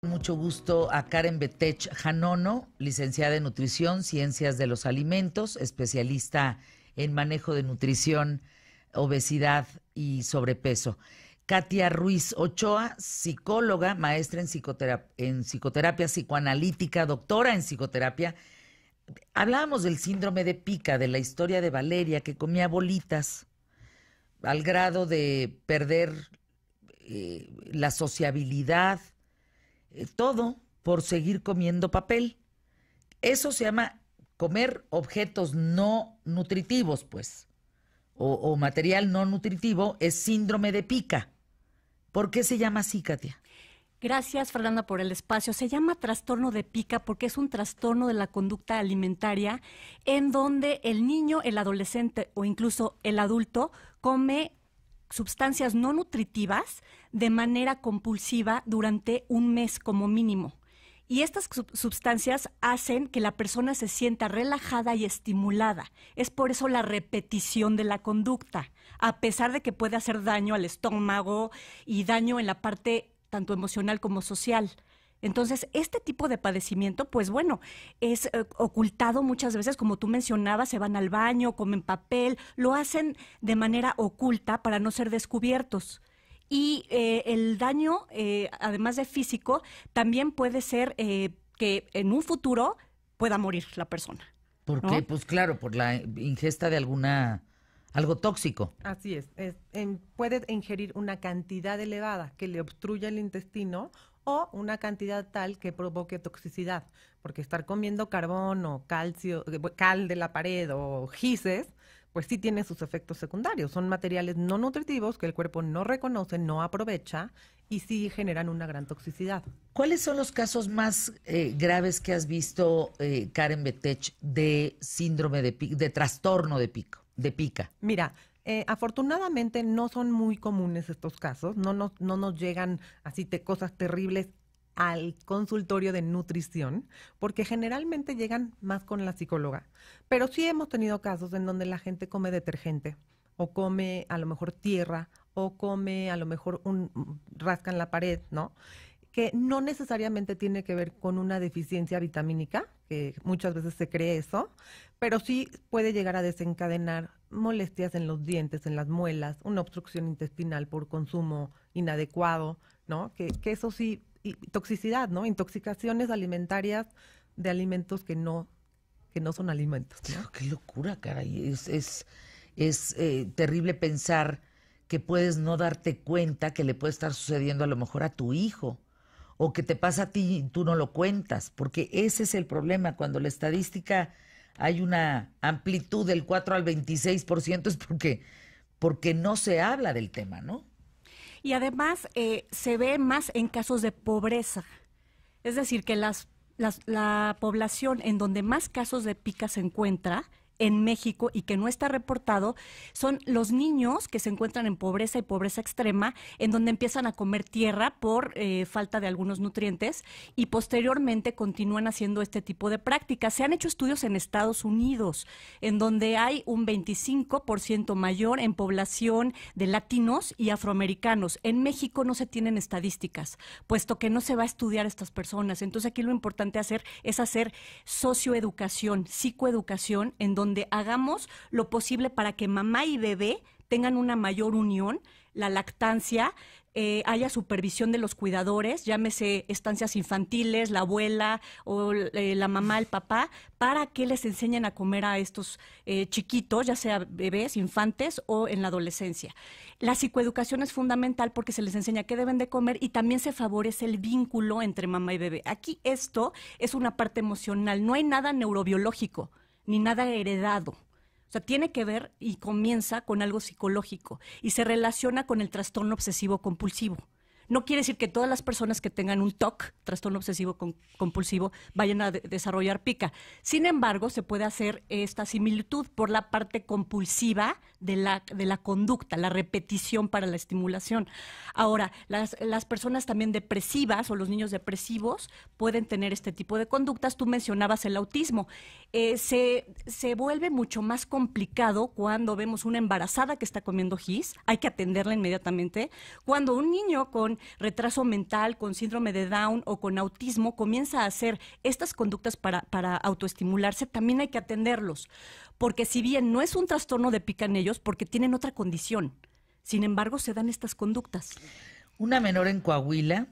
mucho gusto a Karen Betech Janono, licenciada en Nutrición, Ciencias de los Alimentos, especialista en manejo de nutrición, obesidad y sobrepeso. Katia Ruiz Ochoa, psicóloga, maestra en, psicoterapia, psicoanalítica, doctora en psicoterapia. Hablábamos del síndrome de pica, de la historia de Valeria, que comía bolitas al grado de perder eh, la sociabilidad, eh, todo por seguir comiendo papel. Eso se llama comer objetos no nutritivos, pues, o, o material no nutritivo, es síndrome de pica. ¿Por qué se llama así, Katia? Gracias, Fernanda, por el espacio. Se llama trastorno de pica porque es un trastorno de la conducta alimentaria en donde el niño, el adolescente o incluso el adulto come sustancias no nutritivas de manera compulsiva durante un mes como mínimo. Y estas sustancias hacen que la persona se sienta relajada y estimulada. Es por eso la repetición de la conducta, a pesar de que puede hacer daño al estómago y daño en la parte tanto emocional como social. Entonces, este tipo de padecimiento, pues bueno, es eh, ocultado muchas veces, como tú mencionabas, se van al baño, comen papel, lo hacen de manera oculta para no ser descubiertos. Y eh, el daño, eh, además de físico, también puede ser que en un futuro pueda morir la persona. ¿Por qué? Pues claro, por la ingesta de alguna algo tóxico. Así es, es puede ingerir una cantidad elevada que le obstruya el intestino o una cantidad tal que provoque toxicidad, porque estar comiendo carbón o calcio, eh, cal de la pared o gises, pues sí tiene sus efectos secundarios. Son materiales no nutritivos que el cuerpo no reconoce, no aprovecha y sí generan una gran toxicidad. ¿Cuáles son los casos más eh, graves que has visto, eh, Karen Betech, de síndrome de, de trastorno de pico? de pica. Mira, eh, afortunadamente no son muy comunes estos casos, no nos, no nos llegan así de cosas terribles al consultorio de nutrición, porque generalmente llegan más con la psicóloga. Pero sí hemos tenido casos en donde la gente come detergente o come a lo mejor tierra o come a lo mejor un en la pared, ¿no? que no necesariamente tiene que ver con una deficiencia vitamínica, que muchas veces se cree eso, pero sí puede llegar a desencadenar molestias en los dientes, en las muelas, una obstrucción intestinal por consumo inadecuado, ¿no? Que, eso sí, toxicidad, ¿no? Intoxicaciones alimentarias de alimentos que no, que no son alimentos. ¿no? Qué locura, caray. Es, es, eh, terrible pensar que puedes no darte cuenta que le puede estar sucediendo a lo mejor a tu hijo o que te pasa a ti y tú no lo cuentas, porque ese es el problema. Cuando la estadística hay una amplitud del 4 al 26% es porque, porque no se habla del tema, ¿no? Y además eh, se ve más en casos de pobreza. Es decir, que las, las, la población en donde más casos de pica se encuentra en México y que no está reportado son los niños que se encuentran en pobreza y pobreza extrema, en donde empiezan a comer tierra por eh, falta de algunos nutrientes y posteriormente continúan haciendo este tipo de prácticas. Se han hecho estudios en Estados Unidos, en donde hay un 25% mayor en población de latinos y afroamericanos. En México no se tienen estadísticas, puesto que no se va a estudiar a estas personas. Entonces aquí lo importante hacer es hacer socioeducación, psicoeducación, en donde donde hagamos lo posible para que mamá y bebé tengan una mayor unión, la lactancia, eh, haya supervisión de los cuidadores, llámese estancias infantiles, la abuela o eh, la mamá, el papá, para que les enseñen a comer a estos eh, chiquitos, ya sea bebés, infantes o en la adolescencia. La psicoeducación es fundamental porque se les enseña qué deben de comer y también se favorece el vínculo entre mamá y bebé. Aquí esto es una parte emocional, no hay nada neurobiológico ni nada heredado. O sea, tiene que ver y comienza con algo psicológico y se relaciona con el trastorno obsesivo compulsivo. No quiere decir que todas las personas que tengan un TOC, trastorno obsesivo compulsivo, vayan a desarrollar pica. Sin embargo, se puede hacer esta similitud por la parte compulsiva de la, conducta, la repetición para la estimulación. Ahora, las, personas también depresivas o los niños depresivos pueden tener este tipo de conductas. Tú mencionabas el autismo. Eh, se, se vuelve mucho más complicado cuando vemos una embarazada que está comiendo GIS, hay que atenderla inmediatamente. Cuando un niño con retraso mental, con síndrome de Down o con autismo comienza a hacer estas conductas para, para autoestimularse, también hay que atenderlos. Porque si bien no es un trastorno de pica en ellos, porque tienen otra condición. Sin embargo, se dan estas conductas. Una menor en Coahuila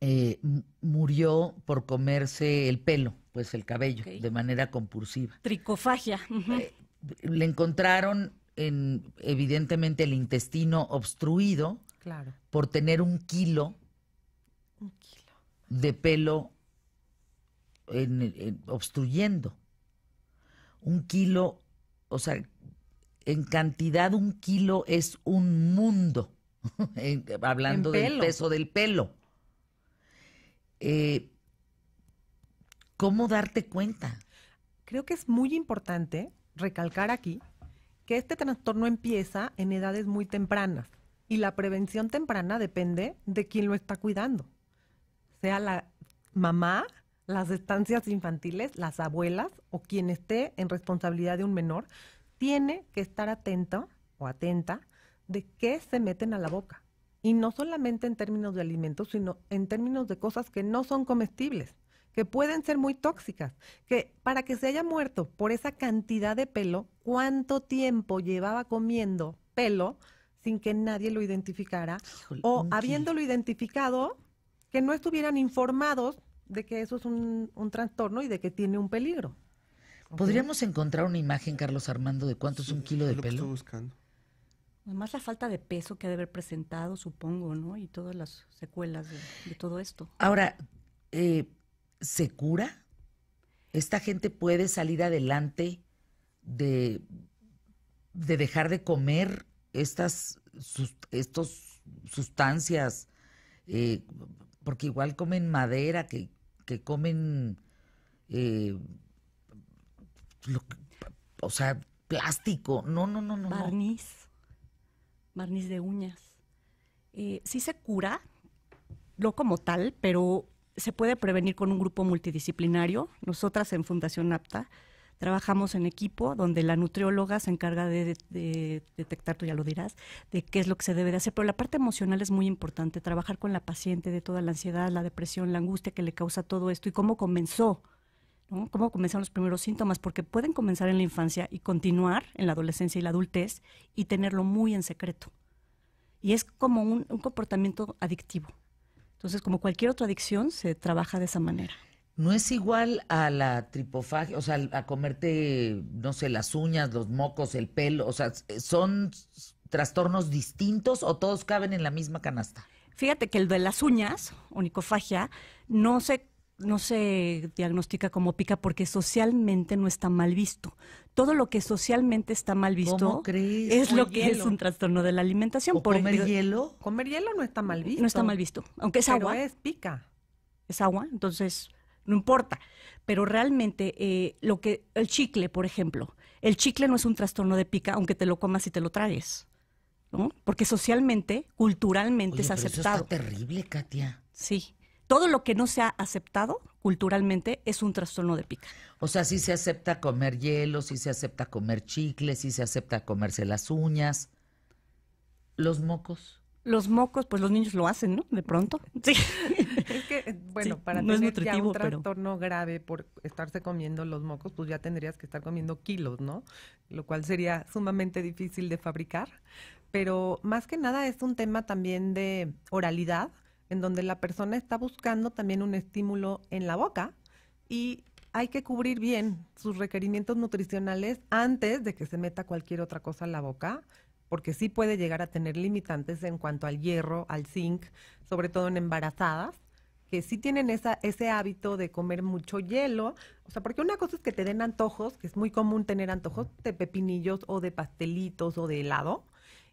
eh, murió por comerse el pelo, pues el cabello, de manera compulsiva. Tricofagia. Eh, le encontraron en, evidentemente, el intestino obstruido por tener un kilo, de pelo obstruyendo. Un kilo, o sea, en cantidad un kilo es un mundo, hablando del peso del pelo. Eh, ¿Cómo darte cuenta? Creo que es muy importante recalcar aquí que este trastorno empieza en edades muy tempranas. Y la prevención temprana depende de quién lo está cuidando, sea la mamá, las estancias infantiles, las abuelas o quien esté en responsabilidad de un menor, tiene que estar atento o atenta de qué se meten a la boca. Y no solamente en términos de alimentos, sino en términos de cosas que no son comestibles, que pueden ser muy tóxicas, que para que se haya muerto por esa cantidad de pelo, ¿cuánto tiempo llevaba comiendo pelo? sin que nadie lo identificara o habiéndolo identificado, que no estuvieran informados de que eso es un, trastorno y de que tiene un peligro. ¿Podríamos encontrar una imagen, Carlos Armando, de cuánto es un kilo de pelo? buscando. Además, la falta de peso que ha de haber presentado, supongo, ¿no? Y todas las secuelas de, todo esto. Ahora, eh, ¿se cura? ¿Esta gente puede salir adelante de, de dejar de comer estas estos sustancias, eh, porque igual comen madera, que, que comen, eh, o sea, plástico. No, no, no, no. Barniz, barniz de uñas. Eh, sí se cura, no como tal, pero se puede prevenir con un grupo multidisciplinario. Nosotras en Fundación APTA Trabajamos en equipo donde la nutrióloga se encarga de, detectar, tú ya lo dirás, de qué es lo que se debe de hacer, pero la parte emocional es muy importante, trabajar con la paciente de toda la ansiedad, la depresión, la angustia que le causa todo esto y cómo comenzó. ¿Cómo comenzaron los primeros síntomas? Porque pueden comenzar en la infancia y continuar en la adolescencia y la adultez y tenerlo muy en secreto. Y es como un comportamiento adictivo. Entonces, como cualquier otra adicción, se trabaja de esa manera no es igual a la tripofagia, o sea, a comerte, no sé, las uñas, los mocos, el pelo, o sea, eh, ¿son trastornos distintos o todos caben en la misma canasta? Fíjate que el de las uñas, onicofagia, no se, no se diagnostica como pica porque socialmente no está mal visto. Todo lo que socialmente está mal visto es lo que es un trastorno de la alimentación. por ¿Comer hielo? Comer hielo no está mal visto. No está mal visto, aunque es Pero agua. es pica. Es agua, entonces no importa. Pero realmente eh, lo que el chicle, por ejemplo, el chicle no es un trastorno de pica, aunque te lo comas y te lo traes, ¿no? Porque socialmente, culturalmente es aceptado. Eso terrible, Katia. Sí. Todo lo que no se ha aceptado culturalmente es un trastorno de pica. O sea, si se acepta comer hielo, si se acepta comer chicle, si se acepta comerse las uñas. Los mocos. Los mocos, pues los niños lo hacen, ¿no? De pronto. Sí. Eh, bueno, para no tener ya un trastorno grave por estarse comiendo los mocos, pues ya tendrías que estar comiendo kilos, ¿no? Lo cual sería sumamente difícil de fabricar. Pero más que nada es un tema también de oralidad, en donde la persona está buscando también un estímulo en la boca y hay que cubrir bien sus requerimientos nutricionales antes de que se meta cualquier otra cosa en la boca, porque sí puede llegar a tener limitantes en cuanto al hierro, al zinc, sobre todo en embarazadas que sí tienen esa, ese hábito de comer mucho hielo. O sea, porque una cosa es que te den antojos, que es muy común tener antojos de pepinillos o de pastelitos o de helado.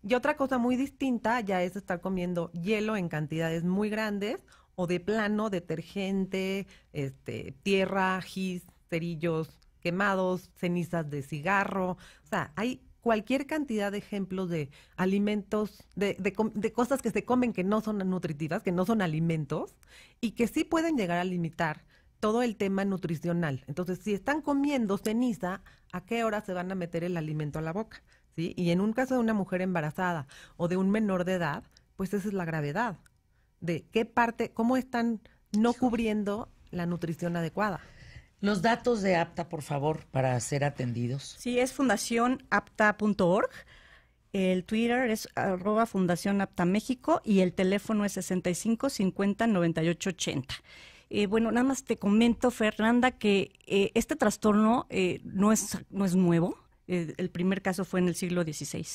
Y otra cosa muy distinta ya es estar comiendo hielo en cantidades muy grandes o de plano, detergente, este, tierra, gis, cerillos quemados, cenizas de cigarro. O sea, hay cualquier cantidad de ejemplos de alimentos, de, de, cosas que se comen que no son nutritivas, que no son alimentos, y que sí pueden llegar a limitar todo el tema nutricional. Entonces, si están comiendo ceniza, ¿a qué hora se van a meter el alimento a la boca? ¿Sí? Y en un caso de una mujer embarazada o de un menor de edad, pues esa es la gravedad de qué parte, cómo están no cubriendo la nutrición adecuada. Los datos de APTA, por favor, para ser atendidos. Sí, es fundacionapta.org. El Twitter es arroba Fundación Apta México y el teléfono es 65 50 98 Eh, bueno, nada más te comento, Fernanda, que eh, este trastorno eh, no, es, no es nuevo. Eh, el primer caso fue en el siglo XVI.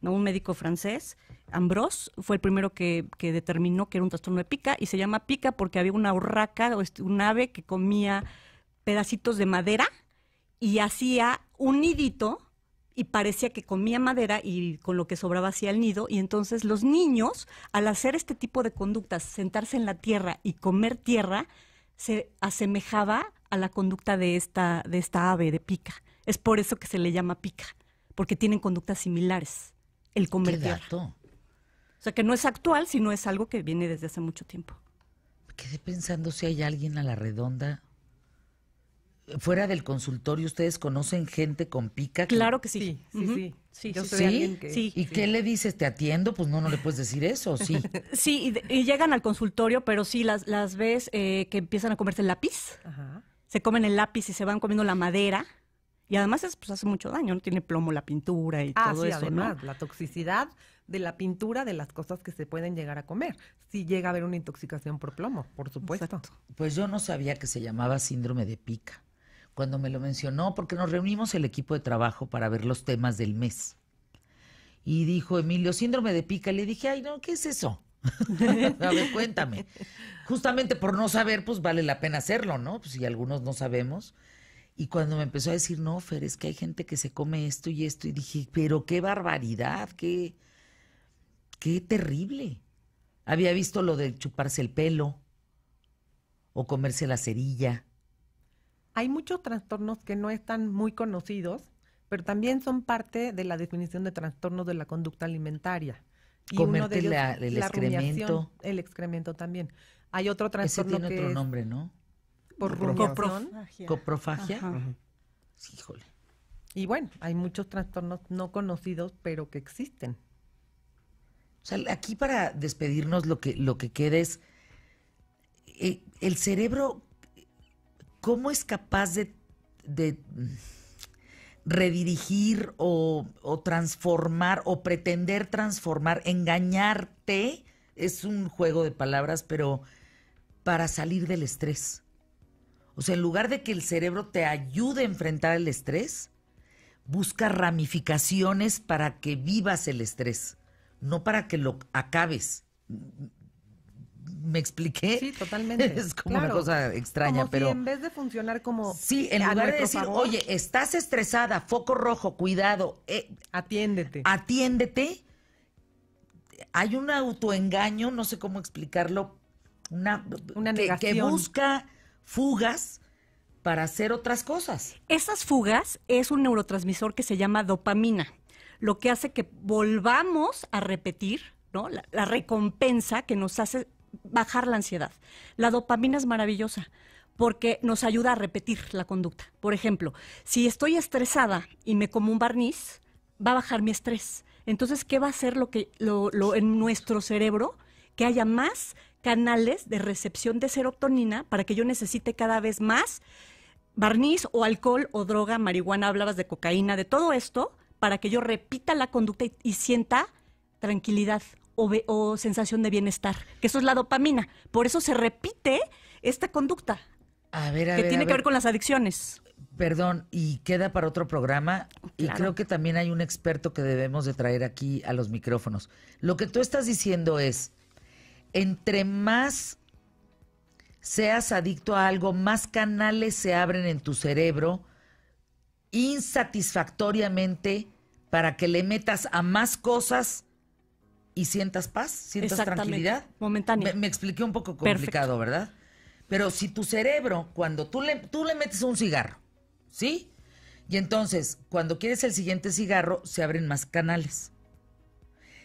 ¿no? Un médico francés, Ambrose, fue el primero que, que, determinó que era un trastorno de pica y se llama pica porque había una urraca, un ave que comía pedacitos de madera y hacía un nidito y parecía que comía madera y con lo que sobraba hacía el nido. Y entonces los niños, al hacer este tipo de conductas, sentarse en la tierra y comer tierra, se asemejaba a la conducta de esta, de esta ave de pica. Es por eso que se le llama pica, porque tienen conductas similares, el comer tierra. O sea que no es actual, sino es algo que viene desde hace mucho tiempo. Quedé pensando si hay alguien a la redonda fuera del consultorio ustedes conocen gente con pica? Claro que sí. Sí, sí, sí. ¿Y qué le dices? ¿Te atiendo? Pues no, no le puedes decir eso, sí. sí, y, llegan al consultorio, pero sí, las, las ves eh, que empiezan a comerse el lápiz. Se comen el lápiz y se van comiendo la madera. Y además es, pues, hace mucho daño, no tiene plomo la pintura y ah, todo eso, además, La toxicidad de la pintura de las cosas que se pueden llegar a comer. Si llega a haber una intoxicación por plomo, por supuesto. Pues yo no sabía que se llamaba síndrome de pica cuando me lo mencionó, porque nos reunimos el equipo de trabajo para ver los temas del mes. Y dijo, Emilio, síndrome de pica. Le dije, ay, no, ¿qué es eso? a ver, cuéntame. Justamente por no saber, pues vale la pena hacerlo, ¿no? Pues si algunos no sabemos. Y cuando me empezó a decir, no, Fer, es que hay gente que se come esto y esto, y dije, pero qué barbaridad, qué, qué terrible. Había visto lo de chuparse el pelo o comerse la cerilla hay muchos trastornos que no están muy conocidos, pero también son parte de la definición de trastornos de la conducta alimentaria. Y uno el excremento. El excremento también. Hay otro trastorno Ese tiene otro nombre, ¿no? Por coprofagia. Coprofagia. Sí, híjole. Y bueno, hay muchos trastornos no conocidos, pero que existen. O sea, aquí para despedirnos lo que lo que queda es eh, el cerebro ¿cómo es capaz de, redirigir o, o, transformar o pretender transformar, engañarte? Es un juego de palabras, pero para salir del estrés. O sea, en lugar de que el cerebro te ayude a enfrentar el estrés, busca ramificaciones para que vivas el estrés, no para que lo acabes me expliqué. Sí, totalmente. Es como una cosa extraña, como pero. en vez de funcionar como. Sí, en lugar de decir, oye, estás estresada, foco rojo, cuidado. Eh, atiéndete. Atiéndete. Hay un autoengaño, no sé cómo explicarlo. Una, una negación. Que, busca fugas para hacer otras cosas. Esas fugas es un neurotransmisor que se llama dopamina, lo que hace que volvamos a repetir ¿no? la, recompensa que nos hace bajar la ansiedad. La dopamina es maravillosa porque nos ayuda a repetir la conducta. Por ejemplo, si estoy estresada y me como un barniz, va a bajar mi estrés. Entonces, ¿qué va a hacer lo que, lo, en nuestro cerebro? Que haya más canales de recepción de serotonina para que yo necesite cada vez más barniz o alcohol o droga, marihuana, hablabas de cocaína, de todo esto, para que yo repita la conducta y sienta tranquilidad o, sensación de bienestar, que eso es la dopamina. Por eso se repite esta conducta. ver, que tiene que ver con las adicciones. Perdón, y queda para otro programa. Y creo que también hay un experto que debemos de traer aquí a los micrófonos. Lo que tú estás diciendo es, entre más seas adicto a algo, más canales se abren en tu cerebro insatisfactoriamente para que le metas a más cosas y sientas paz, sientas tranquilidad. Me, expliqué un poco complicado, ¿verdad? Pero si tu cerebro, cuando tú le, tú le metes un cigarro, ¿sí? Y entonces, cuando quieres el siguiente cigarro, se abren más canales.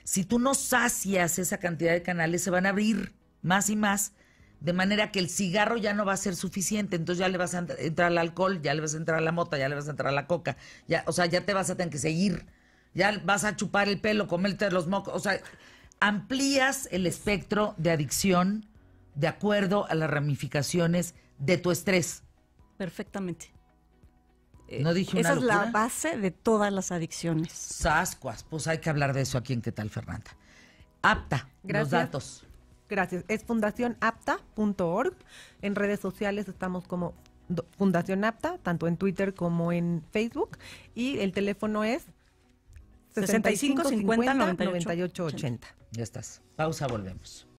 Si tú no sacias esa cantidad de canales, se van a abrir más y más, de manera que el cigarro ya no va a ser suficiente. Entonces ya le vas a entrar al alcohol, ya le vas a entrar a la mota, ya le vas a entrar a la coca. Ya, o sea, ya te vas a tener que seguir ya vas a chupar el pelo, comerte los mocos, o sea, amplías el espectro de adicción de acuerdo a las ramificaciones de tu estrés. Perfectamente. No eh, dije una Esa es la base de todas las adicciones. Sascuas, pues hay que hablar de eso aquí en ¿Qué tal, Fernanda? Apta, los datos. Gracias. Es fundacionapta.org. En redes sociales estamos como Fundación Apta, tanto en Twitter como en Facebook. Y el teléfono es 65 50 98 80. Ya estás. Pausa, volvemos.